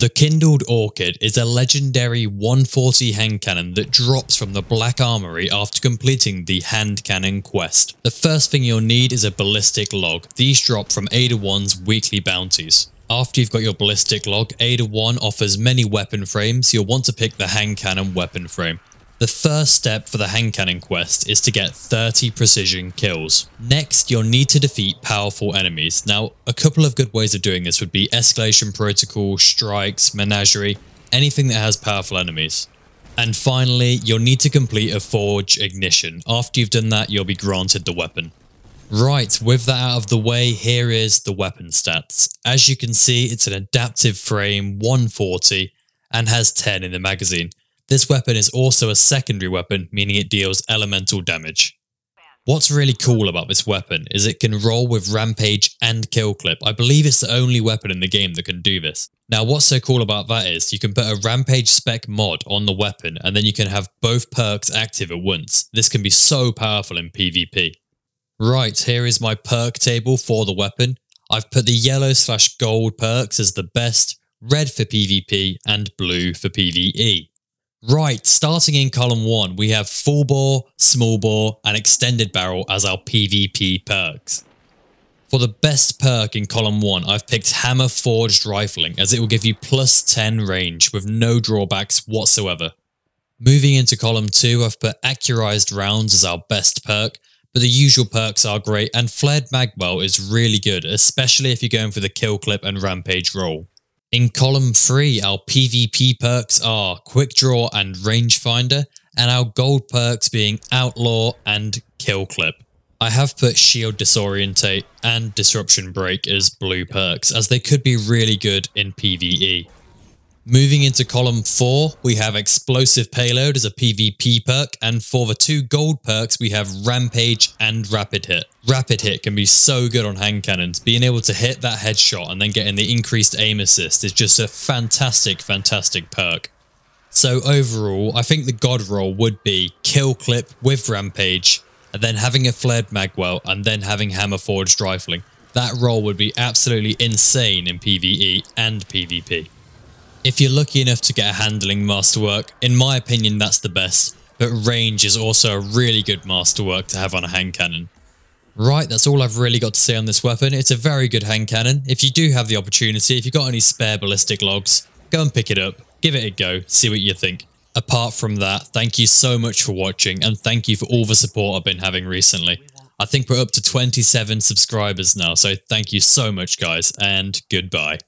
The Kindled Orchid is a legendary 140 hand cannon that drops from the Black Armory after completing the hand cannon quest. The first thing you'll need is a ballistic log. These drop from Ada 1's weekly bounties. After you've got your ballistic log, Ada 1 offers many weapon frames, you'll want to pick the hand cannon weapon frame. The first step for the hand cannon quest is to get 30 precision kills. Next, you'll need to defeat powerful enemies. Now, a couple of good ways of doing this would be escalation protocol, strikes, menagerie, anything that has powerful enemies. And finally, you'll need to complete a forge ignition. After you've done that, you'll be granted the weapon. Right, with that out of the way, here is the weapon stats. As you can see, it's an adaptive frame 140 and has 10 in the magazine. This weapon is also a secondary weapon, meaning it deals elemental damage. What's really cool about this weapon is it can roll with Rampage and Kill Clip. I believe it's the only weapon in the game that can do this. Now what's so cool about that is you can put a Rampage spec mod on the weapon and then you can have both perks active at once. This can be so powerful in PvP. Right, here is my perk table for the weapon. I've put the yellow slash gold perks as the best, red for PvP and blue for PvE. Right, starting in column one, we have full bore, small bore, and extended barrel as our PvP perks. For the best perk in column one, I've picked Hammer Forged Rifling as it will give you plus 10 range with no drawbacks whatsoever. Moving into column two, I've put Accurized Rounds as our best perk, but the usual perks are great and Flared Magwell is really good, especially if you're going for the kill clip and rampage roll. In column three, our PvP perks are Quick Draw and Rangefinder, and our gold perks being Outlaw and Kill Clip. I have put Shield Disorientate and Disruption Break as blue perks, as they could be really good in PvE. Moving into column four, we have explosive payload as a PvP perk, and for the two gold perks, we have rampage and rapid hit. Rapid hit can be so good on hand cannons. Being able to hit that headshot and then getting the increased aim assist is just a fantastic, fantastic perk. So overall, I think the god roll would be kill clip with rampage, and then having a flared magwell, and then having hammer forged rifling. That roll would be absolutely insane in PvE and PvP. If you're lucky enough to get a handling masterwork, in my opinion that's the best, but range is also a really good masterwork to have on a hand cannon. Right, that's all I've really got to say on this weapon. It's a very good hand cannon. If you do have the opportunity, if you've got any spare ballistic logs, go and pick it up, give it a go, see what you think. Apart from that, thank you so much for watching and thank you for all the support I've been having recently. I think we're up to 27 subscribers now, so thank you so much guys and goodbye.